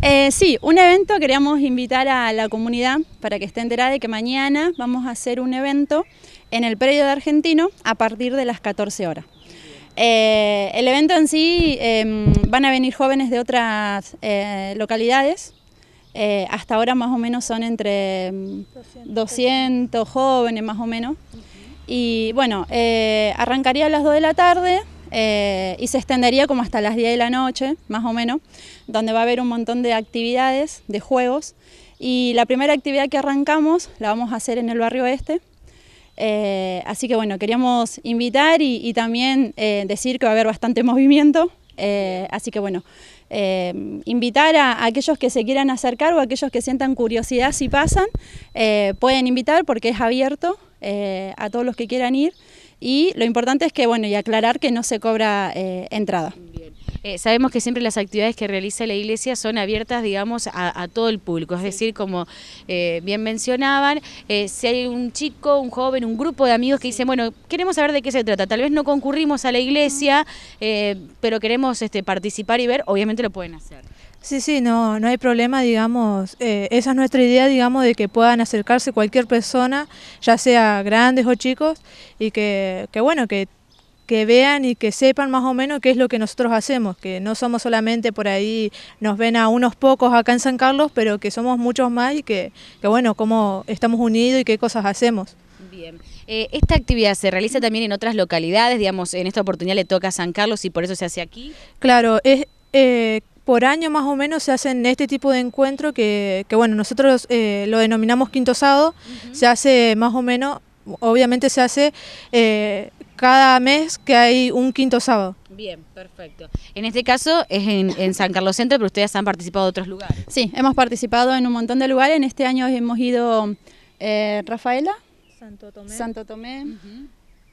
Eh, sí, un evento, queríamos invitar a la comunidad para que esté enterada de que mañana vamos a hacer un evento en el predio de Argentino a partir de las 14 horas. Eh, el evento en sí em, van a venir jóvenes de otras eh, localidades, hasta ahora más o menos son entre 200 em, jóvenes más o menos. Y bueno, arrancaría a las 2 de la tarde, eh, y se extendería como hasta las 10 de la noche, más o menos, donde va a haber un montón de actividades, de juegos. Y la primera actividad que arrancamos la vamos a hacer en el barrio este. Eh, así que bueno, queríamos invitar y, también eh, decir que va a haber bastante movimiento. así que bueno, invitar a, aquellos que se quieran acercar o aquellos que sientan curiosidad si pasan, pueden invitar porque es abierto a todos los que quieran ir. Y lo importante es que, bueno, y aclarar que no se cobra eh, entrada. Eh, sabemos que siempre las actividades que realiza la iglesia son abiertas, digamos, a, todo el público, es decir, como eh, bien mencionaban, eh, si hay un chico, un joven, un grupo de amigos que dicen, bueno, queremos saber de qué se trata, tal vez no concurrimos a la iglesia, pero queremos este, participar y ver, obviamente lo pueden hacer. Sí, sí, no, no hay problema, digamos, esa es nuestra idea, digamos, de que puedan acercarse cualquier persona, ya sea grandes o chicos, y que, que bueno, que que vean y que sepan más o menos qué es lo que nosotros hacemos, que no somos solamente por ahí, nos ven a unos pocos acá en San Carlos, pero que somos muchos más y que, bueno, cómo estamos unidos y qué cosas hacemos. Bien. Eh, esta actividad se realiza también en otras localidades, digamos, en esta oportunidad le toca a San Carlos y por eso se hace aquí. Claro, es... Eh, por año más o menos se hacen este tipo de encuentro que, que bueno, nosotros eh, lo denominamos quinto sábado, se hace más o menos obviamente se hace eh, cada mes que hay un quinto sábado. Bien, perfecto. En este caso es en, San Carlos Centro, pero ustedes han participado de otros lugares. Sí, hemos participado en un montón de lugares. En este año hemos ido eh, Rafaela, Santo Tomé,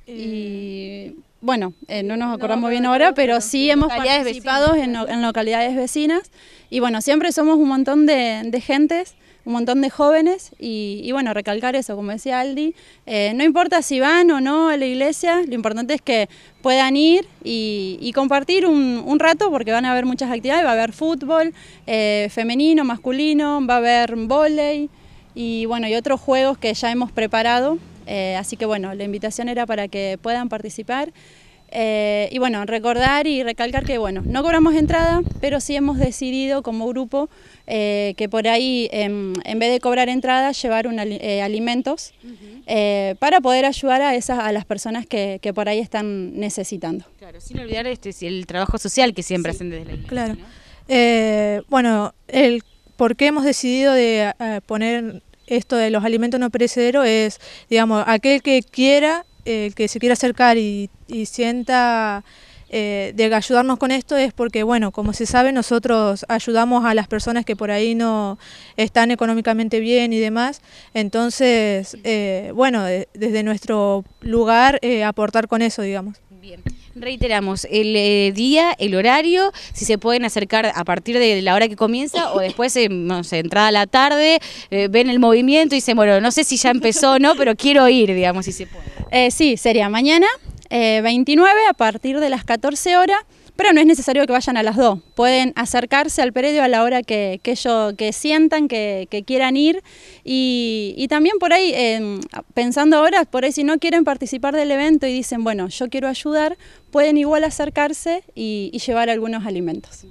y eh, bueno, eh, no nos acordamos bien ahora, pero sí hemos participado en, localidades vecinas. Y bueno, siempre somos un montón de, gentes, un montón de jóvenes. Y, bueno, recalcar eso, como decía Aldi, eh, no importa si van o no a la iglesia, lo importante es que puedan ir y, compartir un, rato, porque van a haber muchas actividades: va a haber fútbol femenino, masculino, va a haber volei y bueno, y otros juegos que ya hemos preparado eh, así que bueno, la invitación era para que puedan participar. Eh, y bueno, recordar y recalcar que bueno, no cobramos entrada, pero sí hemos decidido como grupo eh, que por ahí, em, en vez de cobrar entrada, llevar alimentos para poder ayudar a esas a las personas que, por ahí están necesitando. Claro, sin olvidar este el trabajo social que siempre hacen desde la iglesia. Claro. bueno, el por qué hemos decidido de poner esto de los alimentos no perecederos es, digamos, aquel que quiera, eh, que se quiera acercar y, sienta eh, de ayudarnos con esto es porque, bueno, como se sabe, nosotros ayudamos a las personas que por ahí no están económicamente bien y demás. Entonces, eh, bueno, desde nuestro lugar aportar con eso, digamos. Bien. Reiteramos, el eh, día, el horario, si se pueden acercar a partir de la hora que comienza o después, eh, no sé, entrada a la tarde, eh, ven el movimiento y dicen, bueno, no sé si ya empezó o no, pero quiero ir, digamos, si se puede. sí, sería mañana 29 eh, a partir de las 14 horas, pero no es necesario que vayan a las 2. Pueden acercarse al predio a la hora que, ellos, que sientan, que, quieran ir. Y, también por ahí, eh, pensando ahora, por ahí si no quieren participar del evento y dicen, bueno, yo quiero ayudar, pueden igual acercarse y, llevar algunos alimentos.